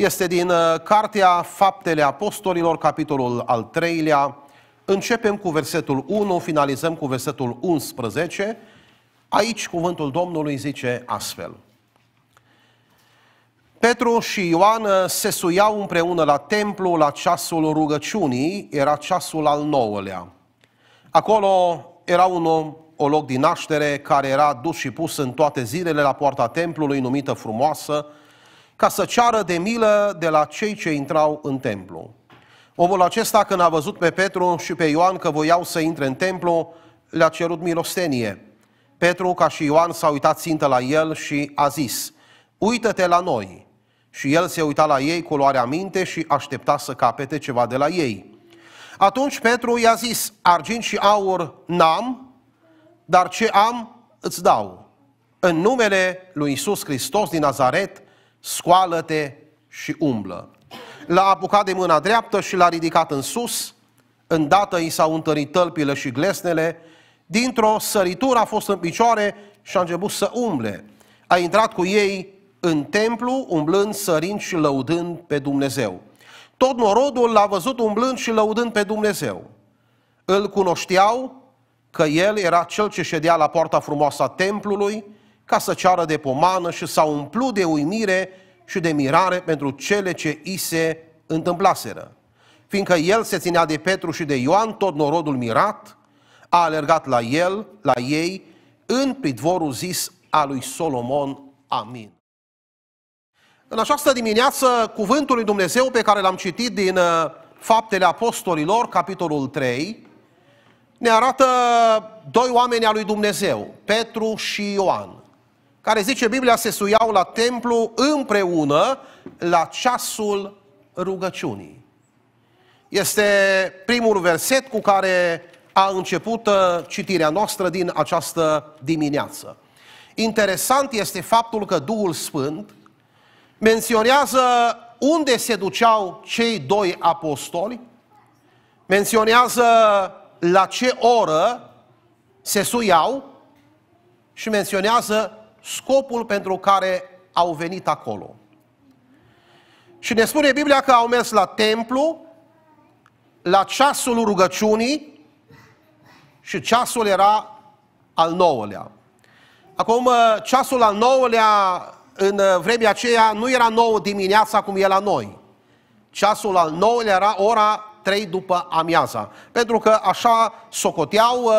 Este din uh, Cartea Faptele Apostolilor, capitolul al treilea. Începem cu versetul 1, finalizăm cu versetul 11. Aici cuvântul Domnului zice astfel. Petru și Ioan uh, se suiau împreună la templu la ceasul rugăciunii, era ceasul al nouălea. Acolo era un om, o loc din naștere care era dus și pus în toate zilele la poarta templului, numită frumoasă, ca să ceară de milă de la cei ce intrau în templu. Omul acesta, când a văzut pe Petru și pe Ioan că voiau să intre în templu, le-a cerut milostenie. Petru, ca și Ioan, s-a uitat țintă la el și a zis, Uită-te la noi! Și el se uita la ei cu luarea minte și aștepta să capete ceva de la ei. Atunci Petru i-a zis, argint și aur n-am, dar ce am îți dau. În numele lui Isus Hristos din Nazaret, scoală-te și umblă. L-a apucat de mâna dreaptă și l-a ridicat în sus, îndată i s-au întărit tălpile și glesnele, dintr-o săritură a fost în picioare și a început să umble. A intrat cu ei în templu, umblând, sărind și lăudând pe Dumnezeu. Tot norodul l-a văzut umblând și lăudând pe Dumnezeu. Îl cunoșteau că el era cel ce ședea la poarta frumoasă a templului, ca să ceară de pomană și s-au umplut de uimire și de mirare pentru cele ce i se întâmplaseră. Fiindcă el se ținea de Petru și de Ioan, tot norodul mirat, a alergat la el, la ei, în pridvorul zis a lui Solomon. Amin. În această dimineață, cuvântul lui Dumnezeu pe care l-am citit din uh, Faptele Apostolilor, capitolul 3, ne arată doi oameni al lui Dumnezeu, Petru și Ioan care zice Biblia se suiau la templu împreună la ceasul rugăciunii. Este primul verset cu care a început uh, citirea noastră din această dimineață. Interesant este faptul că Duhul Sfânt menționează unde se duceau cei doi apostoli, menționează la ce oră se suiau și menționează scopul pentru care au venit acolo. Și ne spune Biblia că au mers la templu, la ceasul rugăciunii și ceasul era al nouălea. Acum, uh, ceasul al nouălea în uh, vremea aceea nu era nouă dimineața cum e la noi. Ceasul al nouălea era ora 3 după amiaza. Pentru că așa socoteau uh,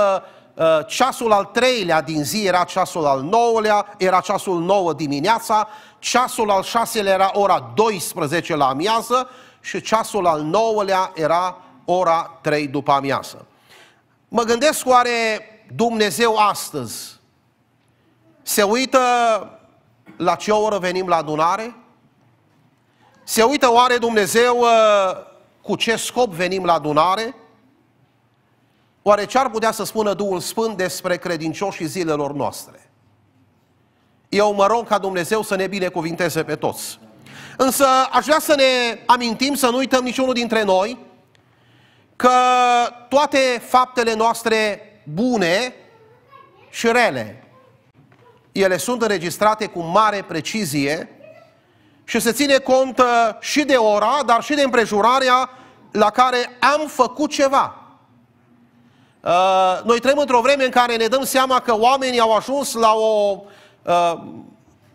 Uh, ceasul al treilea din zi era ceasul al nouălea, era ceasul nouă dimineața, ceasul al șaselea era ora 12 la amiază și ceasul al nouălea era ora 3 după amiază. Mă gândesc oare Dumnezeu astăzi se uită la ce oră venim la adunare? Se uită oare Dumnezeu uh, cu ce scop venim la adunare? Oare ce ar putea să spună Duhul Sfânt despre credincioșii zilelor noastre? Eu mă rog ca Dumnezeu să ne binecuvinteze pe toți. Însă aș vrea să ne amintim, să nu uităm niciunul dintre noi, că toate faptele noastre bune și rele, ele sunt înregistrate cu mare precizie și se ține cont uh, și de ora, dar și de împrejurarea la care am făcut ceva. Uh, noi trăim într-o vreme în care ne dăm seama că oamenii au ajuns la o uh,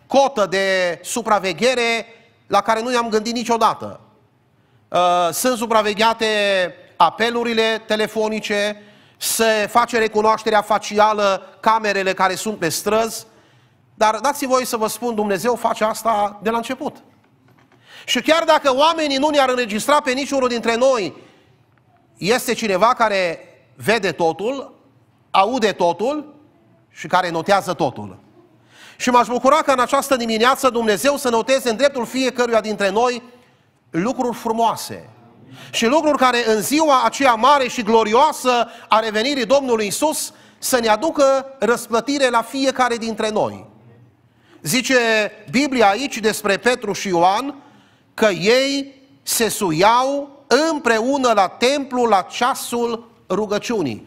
cotă de supraveghere la care nu i-am gândit niciodată. Uh, sunt supravegheate apelurile telefonice, se face recunoașterea facială, camerele care sunt pe străzi, dar dați-mi voi să vă spun, Dumnezeu face asta de la început. Și chiar dacă oamenii nu ne-ar înregistra pe niciunul dintre noi, este cineva care vede totul, aude totul și care notează totul. Și m-aș bucura că în această dimineață Dumnezeu să noteze în dreptul fiecăruia dintre noi lucruri frumoase și lucruri care în ziua aceea mare și glorioasă a revenirii Domnului Isus să ne aducă răsplătire la fiecare dintre noi. Zice Biblia aici despre Petru și Ioan că ei se suiau împreună la templu la ceasul rugăciunii.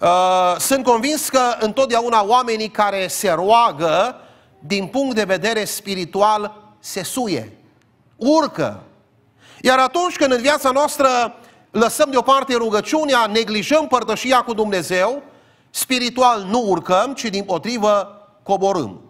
Uh, sunt convins că întotdeauna oamenii care se roagă, din punct de vedere spiritual, se suie, urcă. Iar atunci când în viața noastră lăsăm deoparte rugăciunea, neglijăm părtășia cu Dumnezeu, spiritual nu urcăm, ci din potrivă coborâm.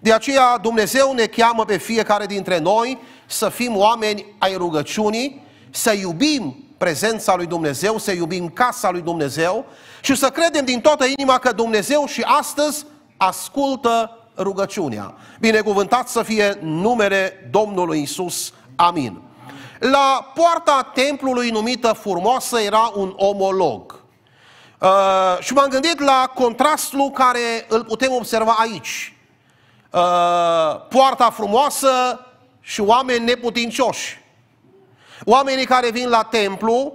De aceea Dumnezeu ne cheamă pe fiecare dintre noi să fim oameni ai rugăciunii, să iubim prezența lui Dumnezeu, să iubim casa lui Dumnezeu și să credem din toată inima că Dumnezeu și astăzi ascultă rugăciunea. Binecuvântat să fie numele Domnului Isus. Amin. La poarta templului numită Furmoasă era un omolog. Uh, și m-am gândit la contrastul care îl putem observa aici. Uh, poarta frumoasă și oameni neputincioși. Oamenii care vin la templu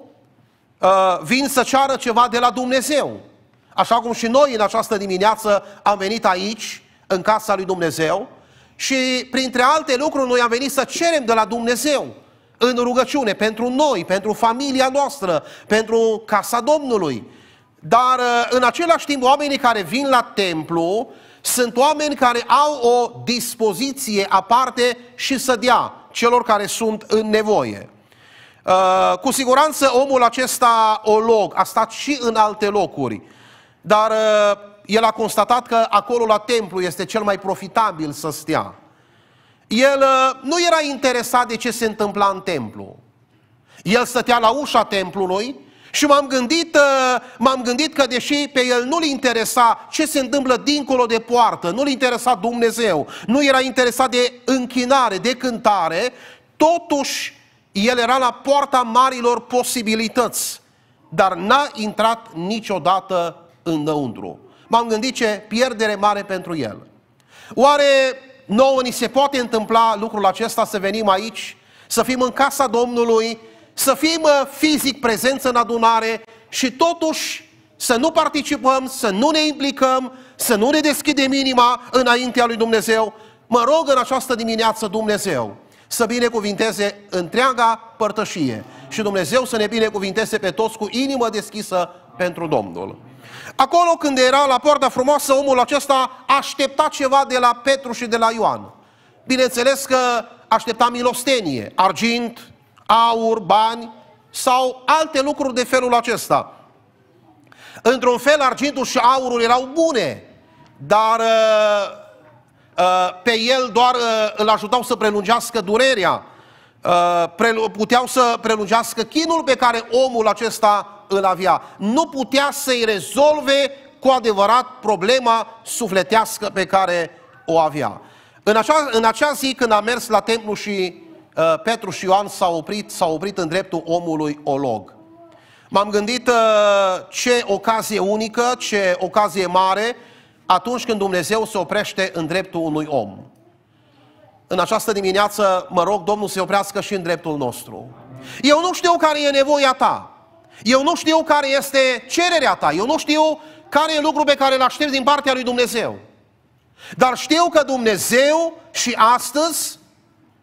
uh, vin să ceară ceva de la Dumnezeu. Așa cum și noi în această dimineață am venit aici, în casa lui Dumnezeu, și printre alte lucruri noi am venit să cerem de la Dumnezeu în rugăciune pentru noi, pentru familia noastră, pentru casa Domnului. Dar uh, în același timp oamenii care vin la templu sunt oameni care au o dispoziție aparte și să dea celor care sunt în nevoie. Uh, cu siguranță omul acesta olog a stat și în alte locuri, dar uh, el a constatat că acolo la templu este cel mai profitabil să stea. El uh, nu era interesat de ce se întâmpla în templu. El stătea la ușa templului și m-am gândit, m-am gândit că deși pe el nu-l interesa ce se întâmplă dincolo de poartă, nu-l interesa Dumnezeu, nu era interesat de închinare, de cântare, totuși el era la poarta marilor posibilități, dar n-a intrat niciodată înăuntru. M-am gândit ce pierdere mare pentru el. Oare nouă ni se poate întâmpla lucrul acesta să venim aici, să fim în casa Domnului, să fim uh, fizic prezenți în adunare și totuși să nu participăm, să nu ne implicăm, să nu ne deschidem inima înaintea lui Dumnezeu. Mă rog în această dimineață, Dumnezeu, să binecuvinteze întreaga părtășie și Dumnezeu să ne binecuvinteze pe toți cu inimă deschisă pentru Domnul. Acolo când era la poarta frumoasă, omul acesta aștepta ceva de la Petru și de la Ioan. Bineînțeles că aștepta milostenie, argint, aur, bani sau alte lucruri de felul acesta. Într-un fel, argintul și aurul erau bune, dar uh, Uh, pe el doar uh, îl ajutau să prelungească durerea, uh, puteau să prelungească chinul pe care omul acesta îl avea. Nu putea să-i rezolve cu adevărat problema sufletească pe care o avea. În acea, în acea zi când a mers la templu și uh, Petru și Ioan s-au oprit, s-au oprit în dreptul omului olog. M-am gândit uh, ce ocazie unică, ce ocazie mare atunci când Dumnezeu se oprește în dreptul unui om. În această dimineață mă rog Domnul se oprească și în dreptul nostru. Eu nu știu care e nevoia ta. Eu nu știu care este cererea ta. Eu nu știu care e lucrul pe care îl aștept din partea lui Dumnezeu. Dar știu că Dumnezeu și astăzi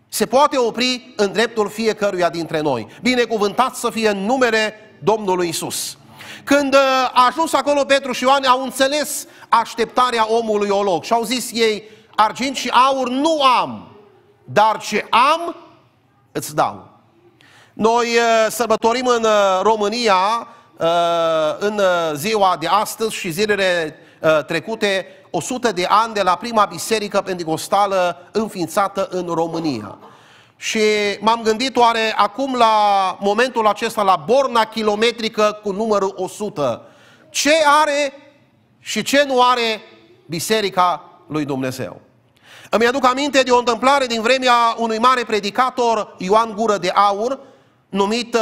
se poate opri în dreptul fiecăruia dintre noi. Binecuvântat să fie în numele Domnului Isus. Când uh, a ajuns acolo, Petru și Ioan au înțeles așteptarea omului olog și au zis ei, argint și aur nu am, dar ce am, îți dau. Noi uh, sărbătorim în uh, România, în ziua de astăzi și zilele trecute, 100 de ani de la prima biserică pentecostală înființată în România. Și m-am gândit oare acum la momentul acesta, la borna kilometrică cu numărul 100, ce are și ce nu are Biserica lui Dumnezeu. Îmi aduc aminte de o întâmplare din vremea unui mare predicator, Ioan Gură de Aur, numit uh,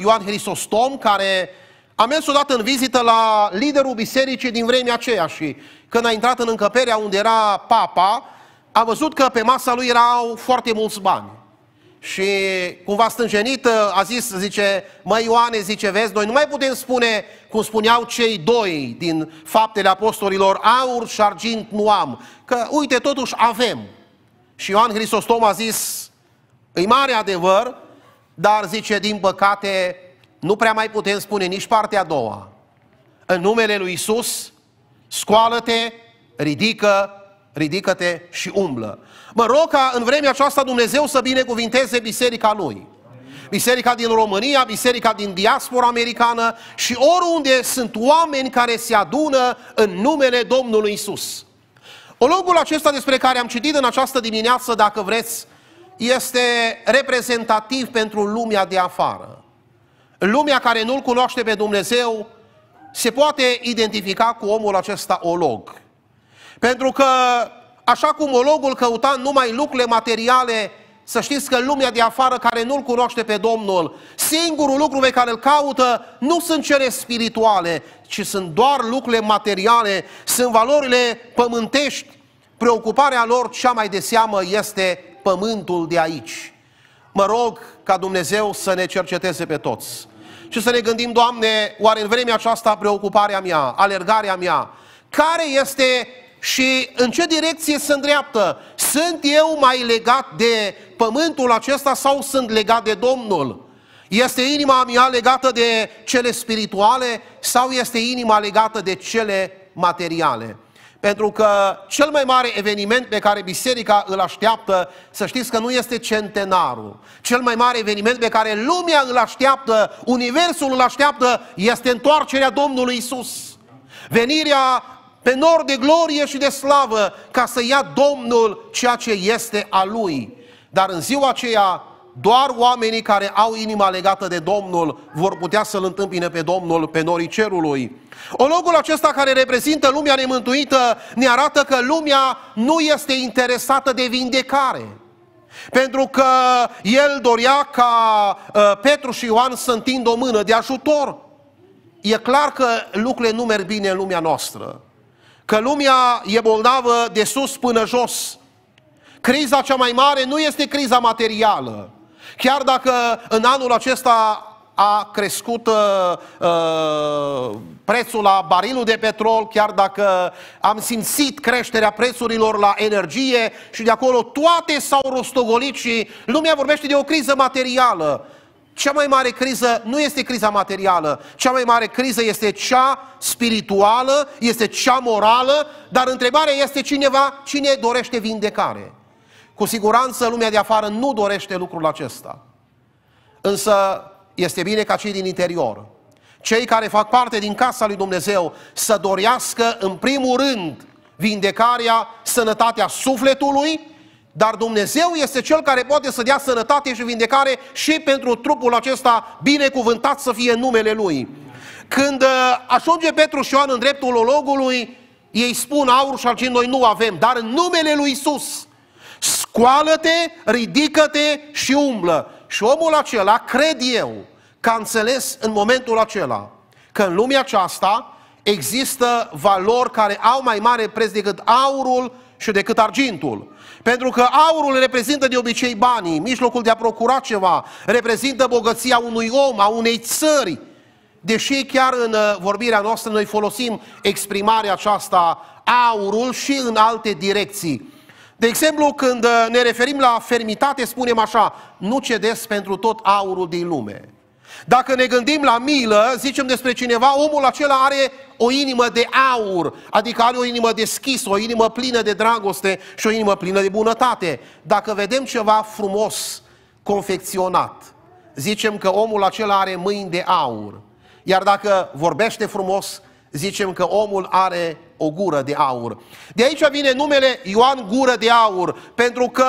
Ioan Hristostom, care a mers odată în vizită la liderul bisericii din vremea aceea și când a intrat în încăperea unde era papa, a văzut că pe masa lui erau foarte mulți bani și cumva stânjenită a zis, zice, măi Ioane, zice, vezi, noi nu mai putem spune cum spuneau cei doi din faptele apostolilor, aur și argint nu am, că uite, totuși avem. Și Ioan Hristostom a zis, e mare adevăr, dar zice, din păcate, nu prea mai putem spune nici partea a doua. În numele lui Isus, scoală-te, ridică, ridică-te și umblă. Mă rog ca în vremea aceasta Dumnezeu să binecuvinteze biserica Lui. Biserica din România, biserica din diaspora americană și oriunde sunt oameni care se adună în numele Domnului Isus. Ologul acesta despre care am citit în această dimineață, dacă vreți, este reprezentativ pentru lumea de afară. Lumea care nu-L cunoaște pe Dumnezeu se poate identifica cu omul acesta olog. Pentru că Așa cum omologul căuta numai lucrurile materiale, să știți că lumea de afară care nu-L cunoaște pe Domnul, singurul lucru pe care îl caută nu sunt cele spirituale, ci sunt doar lucrurile materiale, sunt valorile pământești. Preocuparea lor cea mai de seamă este pământul de aici. Mă rog ca Dumnezeu să ne cerceteze pe toți și să ne gândim, Doamne, oare în vremea aceasta preocuparea mea, alergarea mea, care este și în ce direcție se îndreaptă? Sunt eu mai legat de pământul acesta sau sunt legat de Domnul? Este inima mea legată de cele spirituale sau este inima legată de cele materiale? Pentru că cel mai mare eveniment pe care biserica îl așteaptă, să știți că nu este centenarul. Cel mai mare eveniment pe care lumea îl așteaptă, universul îl așteaptă, este întoarcerea Domnului Isus. Venirea pe nor de glorie și de slavă, ca să ia Domnul ceea ce este a Lui. Dar în ziua aceea, doar oamenii care au inima legată de Domnul vor putea să-L întâmpine pe Domnul pe norii cerului. Ologul acesta care reprezintă lumea nemântuită ne arată că lumea nu este interesată de vindecare. Pentru că el dorea ca ă, Petru și Ioan să întindă o mână de ajutor. E clar că lucrurile nu merg bine în lumea noastră că lumea e bolnavă de sus până jos. Criza cea mai mare nu este criza materială. Chiar dacă în anul acesta a crescut uh, prețul la barilul de petrol, chiar dacă am simțit creșterea prețurilor la energie și de acolo toate s-au rostogolit și lumea vorbește de o criză materială. Cea mai mare criză nu este criza materială, cea mai mare criză este cea spirituală, este cea morală, dar întrebarea este cineva cine dorește vindecare. Cu siguranță lumea de afară nu dorește lucrul acesta. Însă este bine ca cei din interior, cei care fac parte din casa lui Dumnezeu, să dorească în primul rând vindecarea, sănătatea sufletului dar Dumnezeu este Cel care poate să dea sănătate și vindecare și pentru trupul acesta binecuvântat să fie numele Lui. Când uh, ajunge Petru și Ioan în dreptul ologului, ei spun aur și argint noi nu avem, dar în numele lui Isus. Scoală-te, ridică-te și umblă. Și omul acela, cred eu, că a înțeles în momentul acela că în lumea aceasta există valori care au mai mare preț decât aurul și decât argintul. Pentru că aurul reprezintă de obicei banii, mijlocul de a procura ceva, reprezintă bogăția unui om, a unei țări. Deși chiar în uh, vorbirea noastră noi folosim exprimarea aceasta aurul și în alte direcții. De exemplu, când uh, ne referim la fermitate, spunem așa, nu cedeți pentru tot aurul din lume. Dacă ne gândim la milă, zicem despre cineva, omul acela are o inimă de aur, adică are o inimă deschisă, o inimă plină de dragoste și o inimă plină de bunătate. Dacă vedem ceva frumos, confecționat, zicem că omul acela are mâini de aur. Iar dacă vorbește frumos, zicem că omul are o gură de aur. De aici vine numele Ioan Gură de Aur, pentru că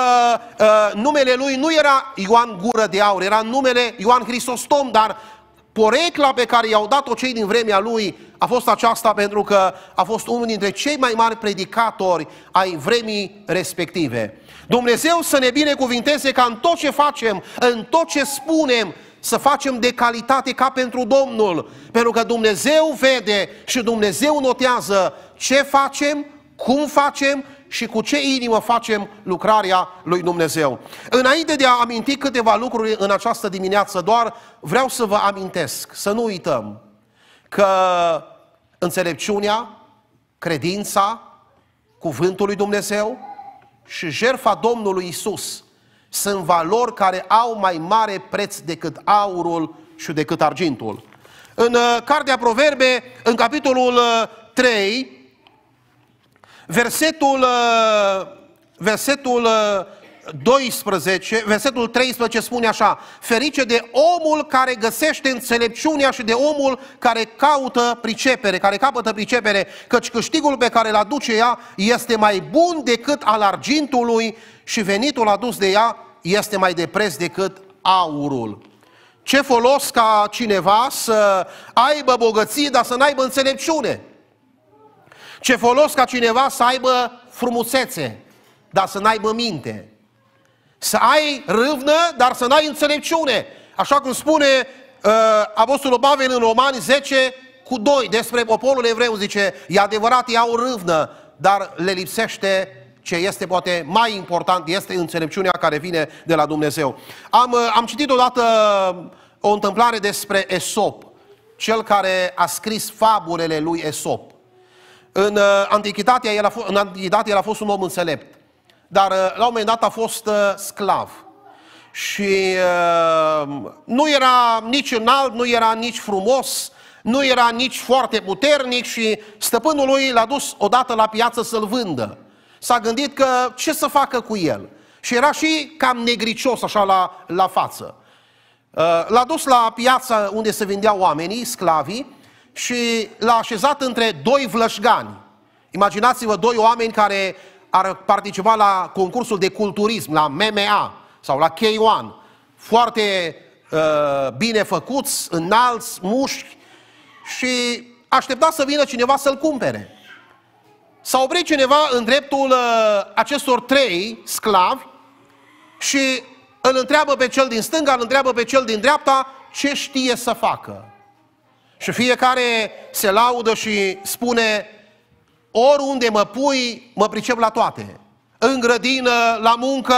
uh, numele lui nu era Ioan Gură de Aur, era numele Ioan Hristostom, dar porecla pe care i-au dat-o cei din vremea lui a fost aceasta pentru că a fost unul dintre cei mai mari predicatori ai vremii respective. Dumnezeu să ne binecuvinteze ca în tot ce facem, în tot ce spunem, să facem de calitate ca pentru Domnul, pentru că Dumnezeu vede și Dumnezeu notează ce facem, cum facem și cu ce inimă facem lucrarea lui Dumnezeu. Înainte de a aminti câteva lucruri în această dimineață, doar vreau să vă amintesc, să nu uităm că înțelepciunea, credința, cuvântul lui Dumnezeu și jertfa Domnului Isus sunt valori care au mai mare preț decât aurul și decât argintul. În uh, Cartea Proverbe, în capitolul 3, uh, versetul, uh, versetul 12, versetul 13 spune așa, ferice de omul care găsește înțelepciunea și de omul care caută pricepere, care capătă pricepere, căci câștigul pe care îl aduce ea este mai bun decât al argintului și venitul adus de ea este mai de preț decât aurul. Ce folos ca cineva să aibă bogății, dar să n-aibă înțelepciune? Ce folos ca cineva să aibă frumusețe, dar să n-aibă minte? Să ai râvnă, dar să n-ai înțelepciune. Așa cum spune uh, Apostolul Pavel în Romani 10 cu 2 despre poporul evreu, zice, e adevărat, ei au râvnă, dar le lipsește ce este poate mai important, este înțelepciunea care vine de la Dumnezeu. Am, uh, am citit odată o întâmplare despre Esop, cel care a scris fabulele lui Esop. În uh, Antichitatea, el a, f- în Antichitate el a fost un om înțelept dar uh, la un moment dat a fost uh, sclav. Și uh, nu era nici înalt, nu era nici frumos, nu era nici foarte puternic și stăpânul lui l-a dus odată la piață să-l vândă. S-a gândit că ce să facă cu el. Și era și cam negricios așa la, la față. L-a dus la piața unde se vindeau oamenii, sclavii, și l-a așezat între doi vlășgani. Imaginați-vă doi oameni care ar participa la concursul de culturism, la MMA sau la K1, foarte uh, bine făcuți, înalți, mușchi și aștepta să vină cineva să-l cumpere. S-a oprit cineva în dreptul uh, acestor trei sclavi și îl întreabă pe cel din stânga, îl întreabă pe cel din dreapta ce știe să facă. Și fiecare se laudă și spune oriunde mă pui, mă pricep la toate. În grădină, la muncă,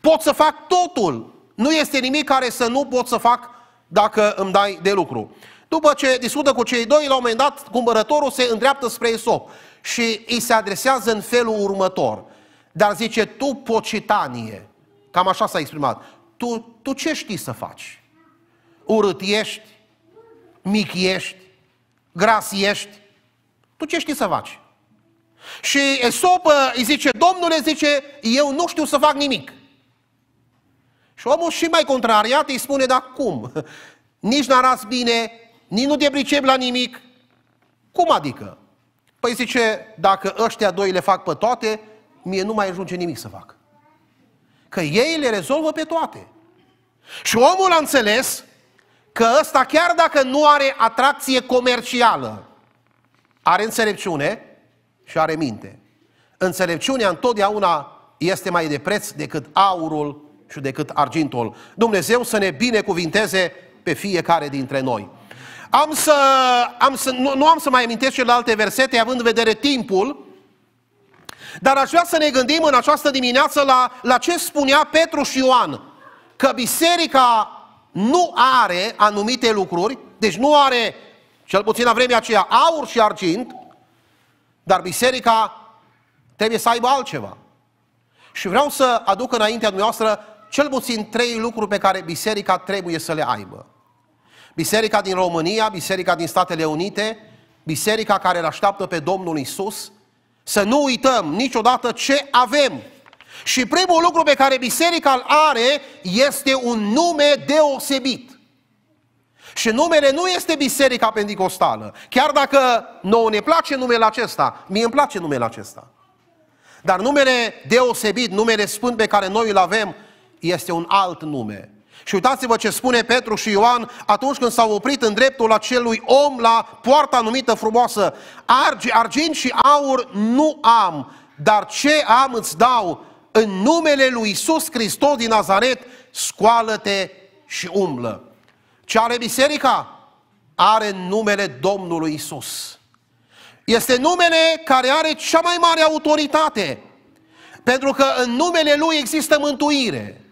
pot să fac totul. Nu este nimic care să nu pot să fac dacă îmi dai de lucru. După ce discută cu cei doi, la un moment dat, cumpărătorul se îndreaptă spre Esop și îi se adresează în felul următor. Dar zice, tu pocitanie, cam așa s-a exprimat, tu, tu ce știi să faci? Urât ești? Mic ești? Gras ești? Tu ce știi să faci? Și Esop uh, îi zice, domnule, zice, eu nu știu să fac nimic. Și omul și mai contrariat îi spune, dar cum? Nici n-arăți bine, nici nu te pricep la nimic. Cum adică? Păi zice, dacă ăștia doi le fac pe toate, mie nu mai ajunge nimic să fac. Că ei le rezolvă pe toate. Și omul a înțeles că ăsta, chiar dacă nu are atracție comercială, are înțelepciune și are minte. Înțelepciunea întotdeauna este mai de preț decât aurul și decât argintul. Dumnezeu să ne binecuvinteze pe fiecare dintre noi. Am să, am să, nu, nu am să mai amintesc celelalte versete, având în vedere timpul, dar aș vrea să ne gândim în această dimineață la, la ce spunea Petru și Ioan, că biserica nu are anumite lucruri, deci nu are cel puțin la vremea aceea, aur și argint, dar biserica trebuie să aibă altceva. Și vreau să aduc înaintea dumneavoastră cel puțin trei lucruri pe care biserica trebuie să le aibă. Biserica din România, biserica din Statele Unite, biserica care îl așteaptă pe Domnul Isus, să nu uităm niciodată ce avem. Și primul lucru pe care biserica îl are este un nume deosebit. Și numele nu este Biserica Pentecostală. Chiar dacă nouă ne place numele acesta, mie îmi place numele acesta. Dar numele deosebit, numele sfânt pe care noi îl avem, este un alt nume. Și uitați-vă ce spune Petru și Ioan atunci când s-au oprit în dreptul acelui om la poarta numită frumoasă. Argi, argint și aur nu am, dar ce am îți dau în numele lui Iisus Hristos din Nazaret, scoală-te și umblă. Ce are biserica? Are numele Domnului Isus. Este numele care are cea mai mare autoritate. Pentru că în numele Lui există mântuire.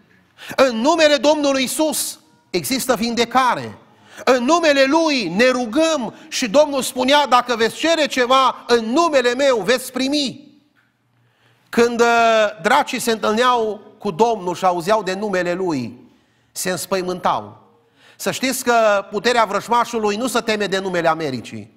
În numele Domnului Isus există vindecare. În numele Lui ne rugăm și Domnul spunea, dacă veți cere ceva, în numele meu veți primi. Când uh, dracii se întâlneau cu Domnul și auzeau de numele Lui, se înspăimântau. Să știți că puterea vrășmașului nu se teme de numele Americii.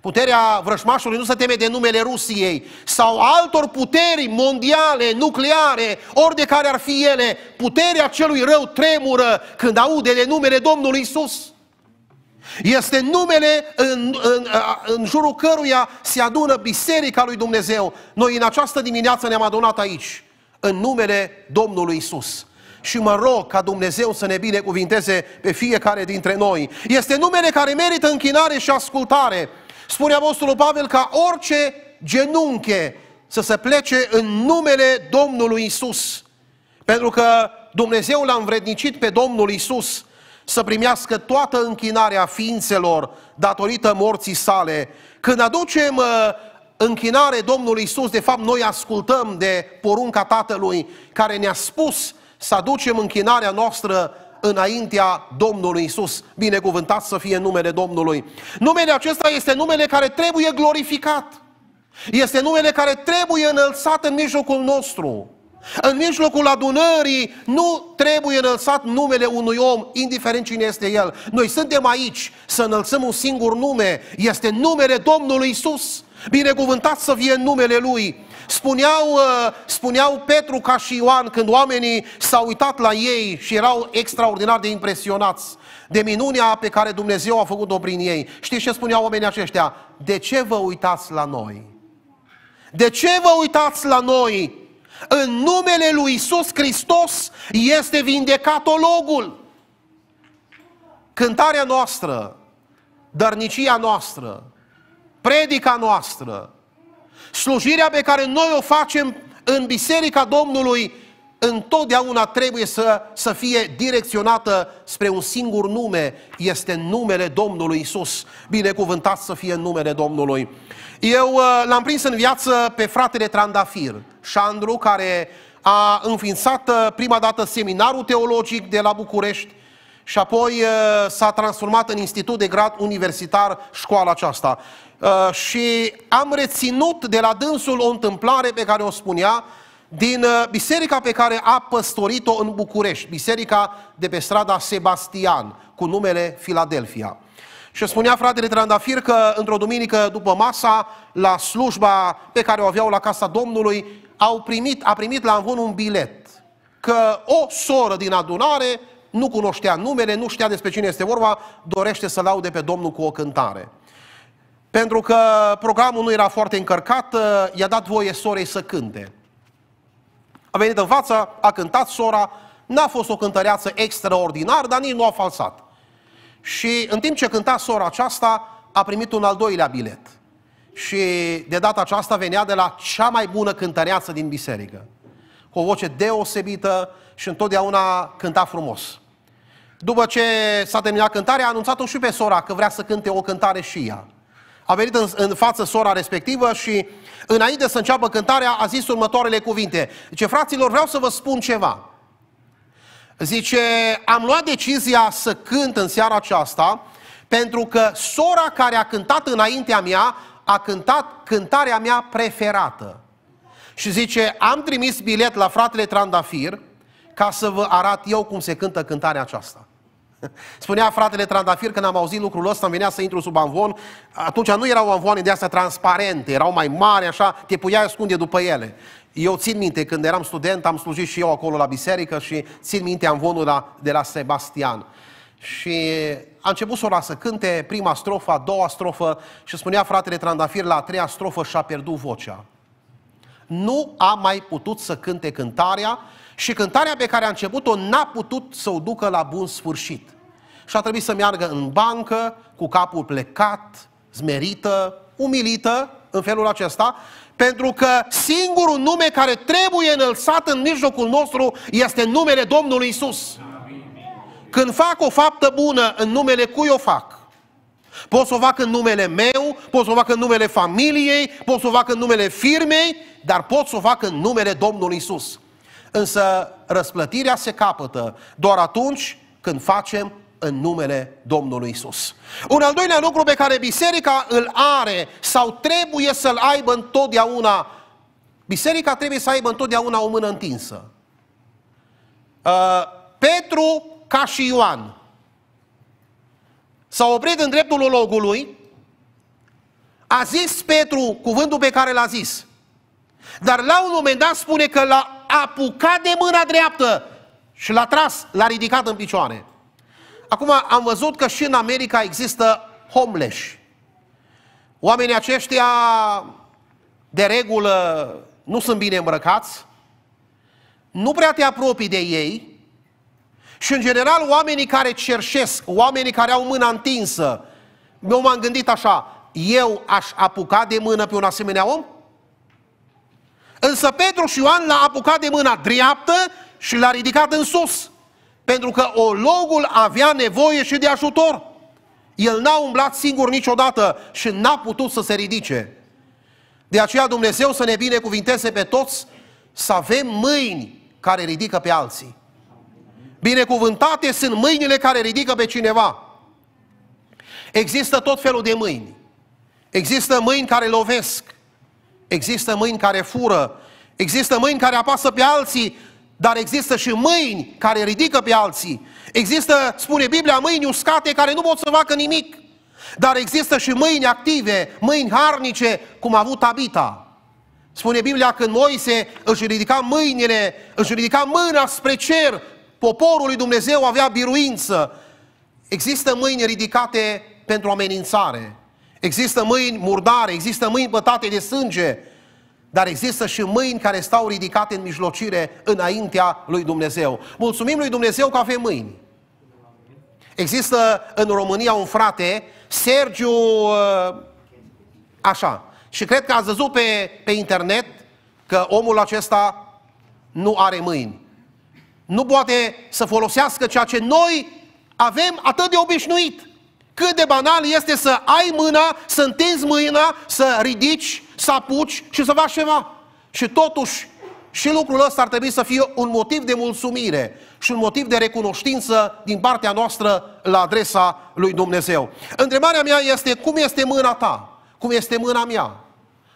Puterea vrășmașului nu se teme de numele Rusiei sau altor puteri mondiale, nucleare, ori de care ar fi ele. Puterea celui rău tremură când aude de numele Domnului Isus. Este numele în, în, în jurul căruia se adună Biserica lui Dumnezeu. Noi în această dimineață ne-am adunat aici, în numele Domnului Isus și mă rog ca Dumnezeu să ne binecuvinteze pe fiecare dintre noi. Este numele care merită închinare și ascultare. Spune Apostolul Pavel ca orice genunche să se plece în numele Domnului Isus. Pentru că Dumnezeu l-a învrednicit pe Domnul Isus să primească toată închinarea ființelor datorită morții sale. Când aducem uh, închinare Domnului Isus, de fapt noi ascultăm de porunca Tatălui care ne-a spus să aducem închinarea noastră înaintea Domnului Isus. Binecuvântat să fie numele Domnului. Numele acesta este numele care trebuie glorificat. Este numele care trebuie înălțat în mijlocul nostru. În mijlocul adunării nu trebuie înălțat numele unui om, indiferent cine este el. Noi suntem aici să înălțăm un singur nume, este numele Domnului Isus. Binecuvântat să fie numele Lui. Spuneau, uh, spuneau Petru ca și Ioan când oamenii s-au uitat la ei și erau extraordinar de impresionați de minunea pe care Dumnezeu a făcut-o prin ei. Știți ce spuneau oamenii aceștia? De ce vă uitați la noi? De ce vă uitați la noi? În numele lui Isus Hristos este vindecatologul. Cântarea noastră, dărnicia noastră, predica noastră, Slujirea pe care noi o facem în Biserica Domnului întotdeauna trebuie să, să fie direcționată spre un singur nume, este numele Domnului Isus. Binecuvântat să fie numele Domnului. Eu uh, l-am prins în viață pe fratele Trandafir, Șandru, care a înființat uh, prima dată seminarul teologic de la București, și apoi uh, s-a transformat în institut de grad universitar școala aceasta. Uh, și am reținut de la dânsul o întâmplare pe care o spunea din uh, biserica pe care a păstorit-o în București, biserica de pe strada Sebastian, cu numele Filadelfia. Și spunea fratele Trandafir că într-o duminică după masa, la slujba pe care o aveau la Casa Domnului, au primit, a primit la învon un bilet că o soră din adunare nu cunoștea numele, nu știa despre cine este vorba, dorește să laude pe Domnul cu o cântare pentru că programul nu era foarte încărcat, ă, i-a dat voie sorei să cânte. A venit în față, a cântat sora, n-a fost o cântăreață extraordinară, dar nici nu a falsat. Și în timp ce cânta sora aceasta, a primit un al doilea bilet. Și de data aceasta venea de la cea mai bună cântăreață din biserică. Cu o voce deosebită și întotdeauna cânta frumos. După ce s-a terminat cântarea, a anunțat-o și pe sora că vrea să cânte o cântare și ea a venit în, în față sora respectivă și înainte să înceapă cântarea a zis următoarele cuvinte. Zice, fraților, vreau să vă spun ceva. Zice, am luat decizia să cânt în seara aceasta pentru că sora care a cântat înaintea mea a cântat cântarea mea preferată. Și zice, am trimis bilet la fratele Trandafir ca să vă arat eu cum se cântă cântarea aceasta. Spunea fratele Trandafir, când am auzit lucrul ăsta, îmi venea să intru sub anvon. Atunci nu erau anvoane de astea transparente, erau mai mari, așa, te puiai ascunde după ele. Eu țin minte, când eram student, am slujit și eu acolo la biserică și țin minte anvonul la, de la Sebastian. Și a început să o lasă cânte prima strofă, a doua strofă și spunea fratele Trandafir la a treia strofă și-a pierdut vocea. Nu a mai putut să cânte cântarea și cântarea pe care a început-o n-a putut să o ducă la bun sfârșit și a trebuit să meargă în bancă cu capul plecat, zmerită, umilită în felul acesta, pentru că singurul nume care trebuie înălțat în mijlocul nostru este numele Domnului Isus. Când fac o faptă bună, în numele cui o fac? Pot să o fac în numele meu, pot să o fac în numele familiei, pot să o fac în numele firmei, dar pot să o fac în numele Domnului Isus. Însă răsplătirea se capătă doar atunci când facem în numele Domnului Isus. Un al doilea lucru pe care biserica îl are sau trebuie să-l aibă întotdeauna, biserica trebuie să aibă întotdeauna o mână întinsă. Uh, Petru ca și Ioan s a oprit în dreptul logului, a zis Petru cuvântul pe care l-a zis. Dar la un moment dat spune că l-a apucat de mâna dreaptă și l-a tras, l-a ridicat în picioare. Acum am văzut că și în America există homeless. Oamenii aceștia, de regulă, nu sunt bine îmbrăcați, nu prea te apropii de ei și, în general, oamenii care cerșesc, oamenii care au mâna întinsă, eu m-am gândit așa, eu aș apuca de mână pe un asemenea om? Însă Petru și Ioan l-a apucat de mâna dreaptă și l-a ridicat în sus. Pentru că ologul avea nevoie și de ajutor. El n-a umblat singur niciodată și n-a putut să se ridice. De aceea Dumnezeu să ne binecuvinteze pe toți să avem mâini care ridică pe alții. Binecuvântate sunt mâinile care ridică pe cineva. Există tot felul de mâini. Există mâini care lovesc. Există mâini care fură. Există mâini care apasă pe alții dar există și mâini care ridică pe alții. Există, spune Biblia, mâini uscate care nu pot să facă nimic. Dar există și mâini active, mâini harnice, cum a avut Abita. Spune Biblia când Moise își ridica mâinile, își ridica mâna spre cer, poporul lui Dumnezeu avea biruință. Există mâini ridicate pentru amenințare. Există mâini murdare, există mâini bătate de sânge, dar există și mâini care stau ridicate în mijlocire înaintea lui Dumnezeu. Mulțumim lui Dumnezeu că avem mâini. Există în România un frate, Sergiu, ă, așa, și cred că ați văzut pe, pe internet că omul acesta nu are mâini. Nu poate să folosească ceea ce noi avem atât de obișnuit. Cât de banal este să ai mâna, să întinzi mâna, să ridici, să apuci și să faci ceva. Și totuși, și lucrul ăsta ar trebui să fie un motiv de mulțumire și un motiv de recunoștință din partea noastră la adresa lui Dumnezeu. Întrebarea mea este, cum este mâna ta? Cum este mâna mea?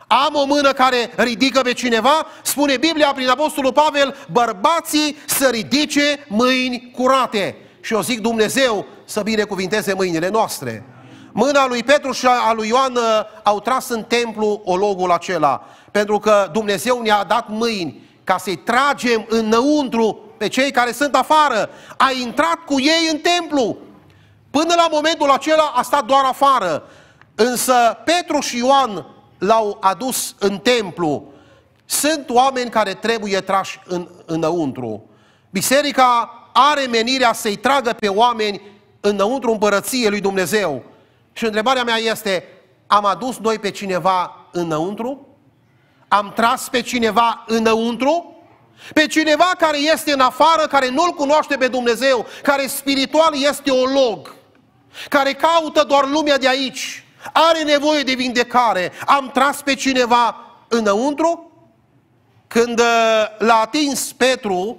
Am o mână care ridică pe cineva? Spune Biblia prin Apostolul Pavel, bărbații să ridice mâini curate. Și eu zic, Dumnezeu să binecuvinteze mâinile noastre. Mâna lui Petru și a lui Ioan uh, au tras în templu ologul acela, pentru că Dumnezeu ne-a dat mâini ca să-i tragem înăuntru pe cei care sunt afară. A intrat cu ei în templu. Până la momentul acela a stat doar afară. Însă Petru și Ioan l-au adus în templu. Sunt oameni care trebuie trași în, înăuntru. Biserica are menirea să-i tragă pe oameni înăuntru împărăției lui Dumnezeu. Și întrebarea mea este, am adus noi pe cineva înăuntru? Am tras pe cineva înăuntru? Pe cineva care este în afară, care nu-L cunoaște pe Dumnezeu, care spiritual este olog, care caută doar lumea de aici, are nevoie de vindecare. Am tras pe cineva înăuntru? Când uh, l-a atins Petru,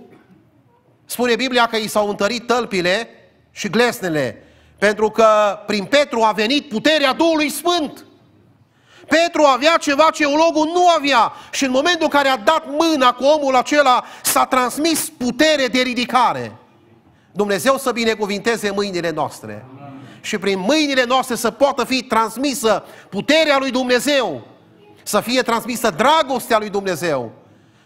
spune Biblia că i s-au întărit tălpile și glesnele, pentru că prin Petru a venit puterea Duhului Sfânt. Petru avea ceva ce eulogul nu avea și în momentul în care a dat mâna cu omul acela s-a transmis putere de ridicare. Dumnezeu să binecuvinteze mâinile noastre și prin mâinile noastre să poată fi transmisă puterea lui Dumnezeu, să fie transmisă dragostea lui Dumnezeu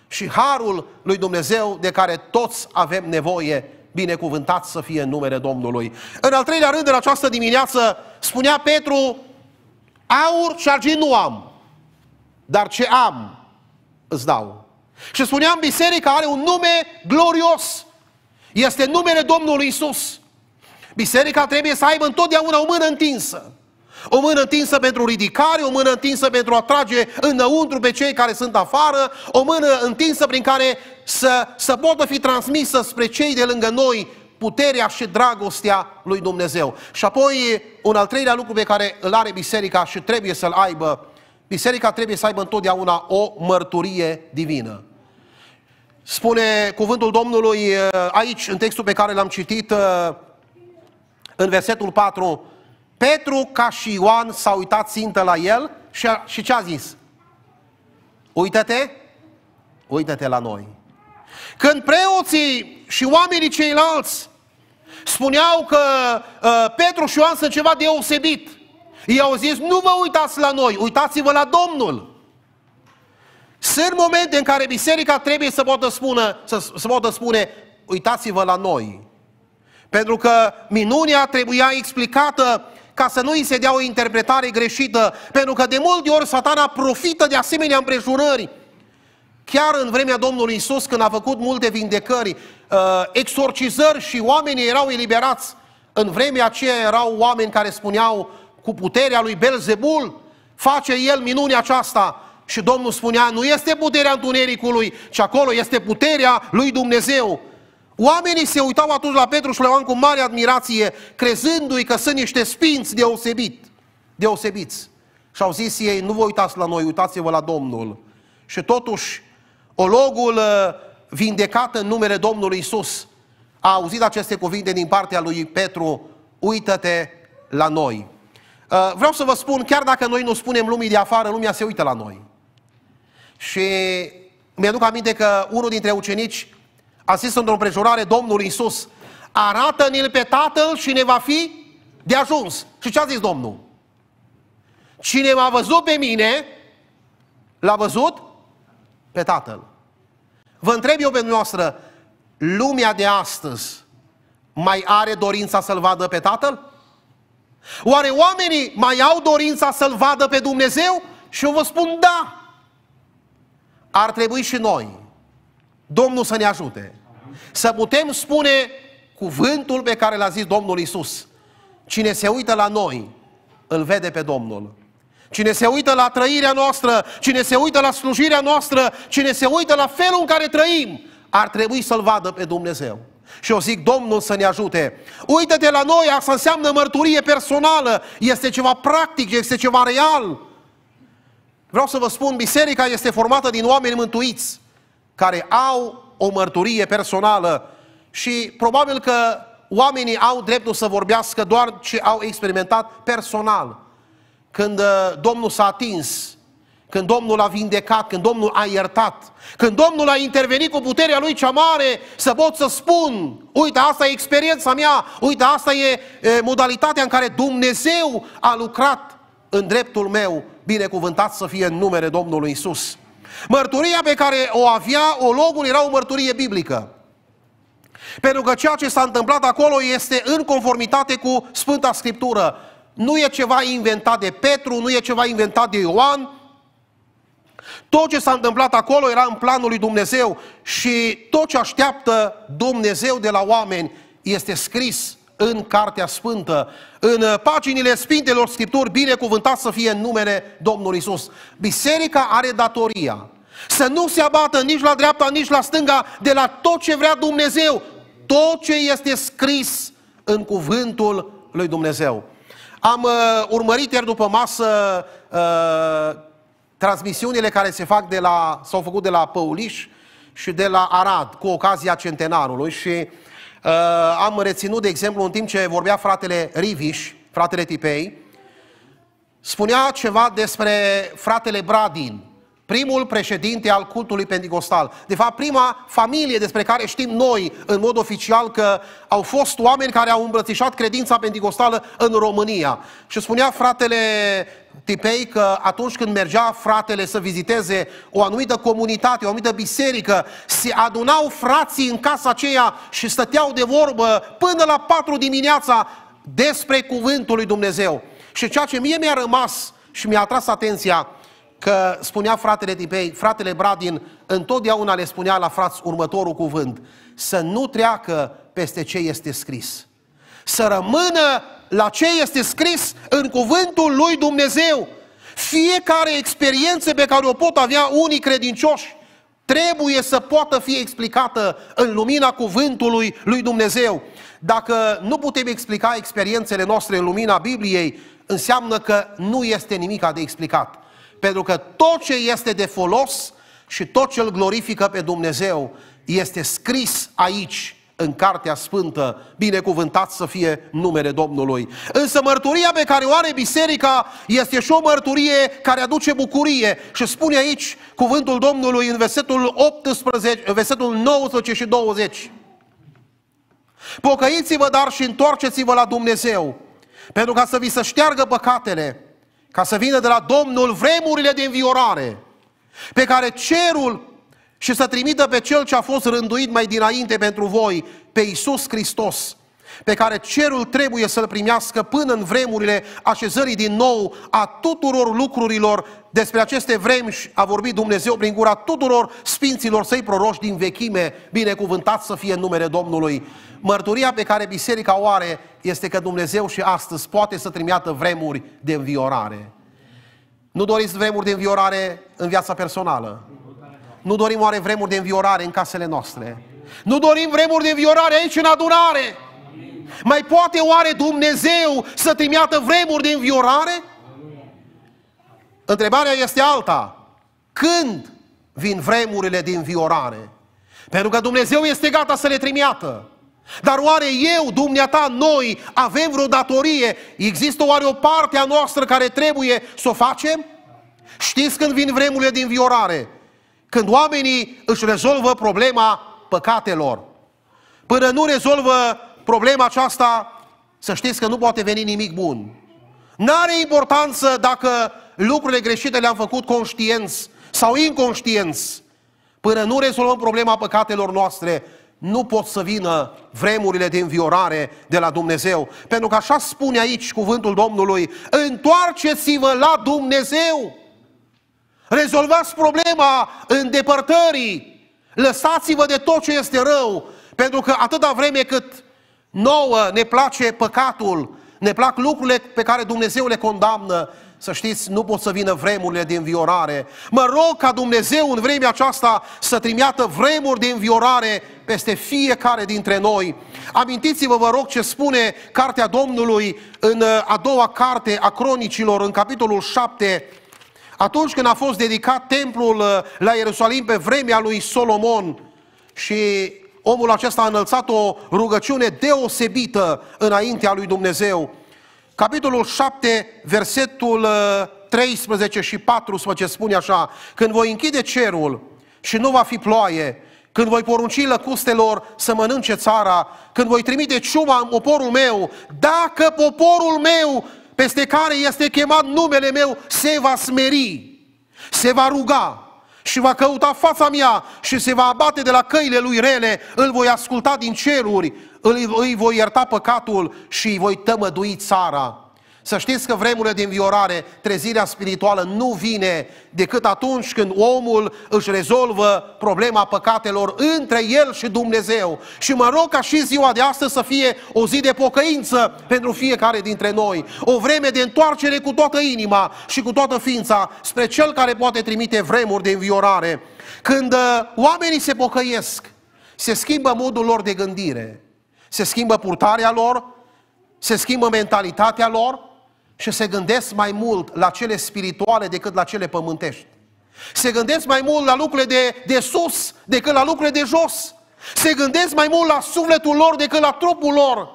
și harul lui Dumnezeu de care toți avem nevoie binecuvântat să fie în numele Domnului. În al treilea rând, în această dimineață, spunea Petru, aur și argint nu am, dar ce am îți dau. Și spuneam, biserica are un nume glorios. Este numele Domnului Isus. Biserica trebuie să aibă întotdeauna o mână întinsă. O mână întinsă pentru ridicare, o mână întinsă pentru a trage înăuntru pe cei care sunt afară, o mână întinsă prin care să, să poată fi transmisă spre cei de lângă noi puterea și dragostea lui Dumnezeu. Și apoi, un al treilea lucru pe care îl are biserica și trebuie să-l aibă, biserica trebuie să aibă întotdeauna o mărturie divină. Spune cuvântul Domnului eh, aici, în textul pe care l-am citit, eh, în versetul 4, Petru, ca și Ioan, s-a uitat țintă la el și, a, și ce a zis? Uită-te, uită-te la noi. Când preoții și oamenii ceilalți spuneau că uh, Petru și Ioan sunt ceva deosebit, ei au zis, nu vă uitați la noi, uitați-vă la Domnul. Sunt momente în care biserica trebuie să poată, spună, să, să poată spune, uitați-vă la noi. Pentru că minunea trebuia explicată ca să nu îi se dea o interpretare greșită, pentru că de multe ori satana profită de asemenea împrejurări. Chiar în vremea Domnului Isus, când a făcut multe vindecări, uh, exorcizări și oamenii erau eliberați, în vremea aceea erau oameni care spuneau cu puterea lui Belzebul, face el minunea aceasta. Și Domnul spunea, nu este puterea întunericului, ci acolo este puterea lui Dumnezeu. Oamenii se uitau atunci la Petru și Leoan cu mare admirație, crezându-i că sunt niște spinți deosebit, deosebiți. Și au zis ei, nu vă uitați la noi, uitați-vă la Domnul. Și totuși, ologul uh, vindecat în numele Domnului Isus a auzit aceste cuvinte din partea lui Petru, uită-te la noi. Uh, vreau să vă spun, chiar dacă noi nu spunem lumii de afară, lumea se uită la noi. Și mi-aduc aminte că unul dintre ucenici zis într-o împrejurare Domnul Iisus, arată-ne-l pe Tatăl și ne va fi de ajuns. Și ce a zis Domnul? Cine m-a văzut pe mine, l-a văzut pe Tatăl. Vă întreb eu pe noastră, lumea de astăzi mai are dorința să-L vadă pe Tatăl? Oare oamenii mai au dorința să-L vadă pe Dumnezeu? Și eu vă spun da. Ar trebui și noi Domnul să ne ajute. Să putem spune cuvântul pe care l-a zis Domnul Isus. Cine se uită la noi, îl vede pe Domnul. Cine se uită la trăirea noastră, cine se uită la slujirea noastră, cine se uită la felul în care trăim, ar trebui să-L vadă pe Dumnezeu. Și eu zic, Domnul să ne ajute. Uită-te la noi, asta înseamnă mărturie personală, este ceva practic, este ceva real. Vreau să vă spun, biserica este formată din oameni mântuiți care au o mărturie personală și probabil că oamenii au dreptul să vorbească doar ce au experimentat personal. Când uh, Domnul s-a atins, când Domnul a vindecat, când Domnul a iertat, când Domnul a intervenit cu puterea Lui cea mare, să pot să spun, uite, asta e experiența mea, uite, asta e, e modalitatea în care Dumnezeu a lucrat în dreptul meu, binecuvântat să fie în numele Domnului Isus. Mărturia pe care o avea ologul era o mărturie biblică. Pentru că ceea ce s-a întâmplat acolo este în conformitate cu Sfânta Scriptură. Nu e ceva inventat de Petru, nu e ceva inventat de Ioan. Tot ce s-a întâmplat acolo era în planul lui Dumnezeu și tot ce așteaptă Dumnezeu de la oameni este scris în Cartea Sfântă, în paginile Sfintelor Scripturi, binecuvântat să fie în numele Domnului Isus. Biserica are datoria să nu se abată nici la dreapta, nici la stânga de la tot ce vrea Dumnezeu, tot ce este scris în cuvântul lui Dumnezeu. Am uh, urmărit ieri după masă uh, transmisiunile care se fac de la, s-au făcut de la Păuliș și de la Arad, cu ocazia centenarului și uh, am reținut, de exemplu, în timp ce vorbea fratele Riviș, fratele Tipei, spunea ceva despre fratele Bradin, primul președinte al cultului pentecostal. De fapt, prima familie despre care știm noi în mod oficial că au fost oameni care au îmbrățișat credința pentecostală în România. Și spunea fratele tipei că atunci când mergea fratele să viziteze o anumită comunitate, o anumită biserică, se adunau frații în casa aceea și stăteau de vorbă până la patru dimineața despre cuvântul lui Dumnezeu. Și ceea ce mie mi-a rămas și mi-a atras atenția că spunea fratele Tipei, fratele Bradin, întotdeauna le spunea la frați următorul cuvânt, să nu treacă peste ce este scris. Să rămână la ce este scris în cuvântul lui Dumnezeu. Fiecare experiență pe care o pot avea unii credincioși trebuie să poată fi explicată în lumina cuvântului lui Dumnezeu. Dacă nu putem explica experiențele noastre în lumina Bibliei, înseamnă că nu este nimic de explicat. Pentru că tot ce este de folos și tot ce îl glorifică pe Dumnezeu este scris aici, în Cartea Sfântă, binecuvântat să fie numele Domnului. Însă mărturia pe care o are biserica este și o mărturie care aduce bucurie și spune aici cuvântul Domnului în versetul, 18, în versetul 19 și 20. Pocăiți-vă dar și întoarceți-vă la Dumnezeu, pentru ca să vi se șteargă păcatele, ca să vină de la Domnul vremurile de înviorare, pe care cerul și să trimită pe Cel ce a fost rânduit mai dinainte pentru voi, pe Iisus Hristos, pe care cerul trebuie să-l primească până în vremurile așezării din nou a tuturor lucrurilor. Despre aceste vremi a vorbit Dumnezeu prin gura tuturor sfinților săi proroși din vechime, binecuvântat să fie în numele Domnului. Mărturia pe care biserica o are este că Dumnezeu și astăzi poate să trimiată vremuri de înviorare. Nu doriți vremuri de înviorare în viața personală. Nu dorim oare vremuri de înviorare în casele noastre. Nu dorim vremuri de înviorare aici în adunare. Mai poate oare Dumnezeu să trimiată vremuri de înviorare? Întrebarea este alta. Când vin vremurile de înviorare? Pentru că Dumnezeu este gata să le trimiată. Dar oare eu, dumneata, noi avem vreo datorie? Există oare o parte a noastră care trebuie să o facem? Știți când vin vremurile din viorare? Când oamenii își rezolvă problema păcatelor. Până nu rezolvă problema aceasta, să știți că nu poate veni nimic bun. N-are importanță dacă lucrurile greșite le-am făcut conștienți sau inconștienți. Până nu rezolvăm problema păcatelor noastre, nu pot să vină vremurile de înviorare de la Dumnezeu. Pentru că așa spune aici cuvântul Domnului, întoarceți-vă la Dumnezeu! Rezolvați problema îndepărtării, lăsați-vă de tot ce este rău, pentru că atâta vreme cât Nouă ne place păcatul, ne plac lucrurile pe care Dumnezeu le condamnă. Să știți, nu pot să vină vremurile de înviorare. Mă rog ca Dumnezeu în vremea aceasta să trimiată vremuri de înviorare peste fiecare dintre noi. Amintiți-vă, vă rog, ce spune Cartea Domnului în uh, a doua carte a cronicilor, în capitolul 7, atunci când a fost dedicat templul uh, la Ierusalim pe vremea lui Solomon și omul acesta a înălțat o rugăciune deosebită înaintea lui Dumnezeu. Capitolul 7, versetul 13 uh, și 14 spune așa, când voi închide cerul și nu va fi ploaie, când voi porunci lăcustelor să mănânce țara, când voi trimite ciuma în poporul meu, dacă poporul meu peste care este chemat numele meu se va smeri, se va ruga, și va căuta fața mea și se va abate de la căile lui rele, îl voi asculta din ceruri, îi voi ierta păcatul și îi voi tămădui țara. Să știți că vremurile de înviorare, trezirea spirituală nu vine decât atunci când omul își rezolvă problema păcatelor între el și Dumnezeu. Și mă rog ca și ziua de astăzi să fie o zi de pocăință pentru fiecare dintre noi. O vreme de întoarcere cu toată inima și cu toată ființa spre Cel care poate trimite vremuri de înviorare. Când uh, oamenii se pocăiesc, se schimbă modul lor de gândire, se schimbă purtarea lor, se schimbă mentalitatea lor, și se gândesc mai mult la cele spirituale decât la cele pământești. Se gândesc mai mult la lucrurile de, de sus decât la lucrurile de jos. Se gândesc mai mult la sufletul lor decât la trupul lor.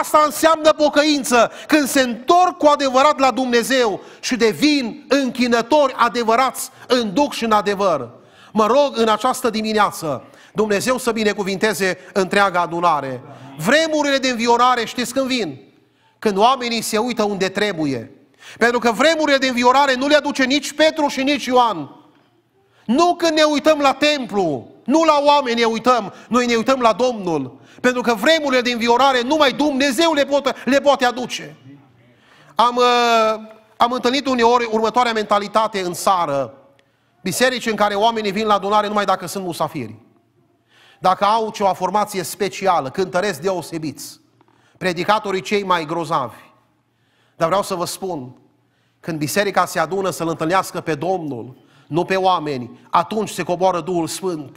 Asta înseamnă pocăință, când se întorc cu adevărat la Dumnezeu și devin închinători adevărați în duc și în adevăr. Mă rog în această dimineață, Dumnezeu să binecuvinteze întreaga adunare. Vremurile de înviorare știți când vin? când oamenii se uită unde trebuie. Pentru că vremurile de înviorare nu le aduce nici Petru și nici Ioan. Nu când ne uităm la templu, nu la oameni ne uităm, noi ne uităm la Domnul. Pentru că vremurile de înviorare numai Dumnezeu le, pot, le poate aduce. Am, uh, am întâlnit uneori următoarea mentalitate în țară. Biserici în care oamenii vin la adunare numai dacă sunt musafiri. Dacă au ce o formație specială, cântăresc deosebiți predicatorii cei mai grozavi. Dar vreau să vă spun, când biserica se adună să-L întâlnească pe Domnul, nu pe oameni, atunci se coboară Duhul Sfânt.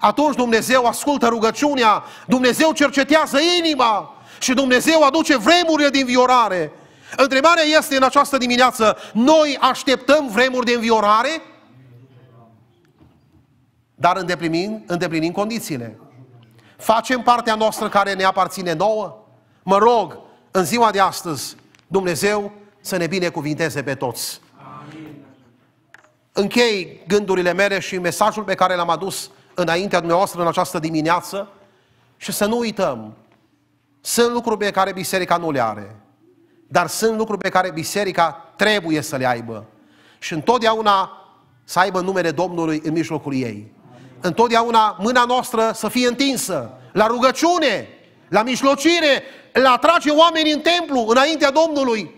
Atunci Dumnezeu ascultă rugăciunea, Dumnezeu cercetează inima și Dumnezeu aduce vremurile de viorare. Întrebarea este în această dimineață, noi așteptăm vremuri de înviorare? Dar îndeplinim, îndeplinim condițiile. Facem partea noastră care ne aparține nouă? Mă rog, în ziua de astăzi, Dumnezeu să ne binecuvinteze pe toți. Amin. Închei gândurile mele și mesajul pe care l-am adus înaintea dumneavoastră în această dimineață și să nu uităm. Sunt lucruri pe care biserica nu le are, dar sunt lucruri pe care biserica trebuie să le aibă. Și întotdeauna să aibă numele Domnului în mijlocul ei. Întotdeauna mâna noastră să fie întinsă la rugăciune, la mijlocire, le atrage oamenii în templu, înaintea Domnului.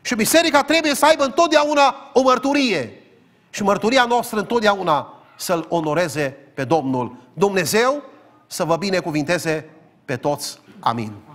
Și biserica trebuie să aibă întotdeauna o mărturie. Și mărturia noastră întotdeauna să-L onoreze pe Domnul. Dumnezeu să vă binecuvinteze pe toți. Amin.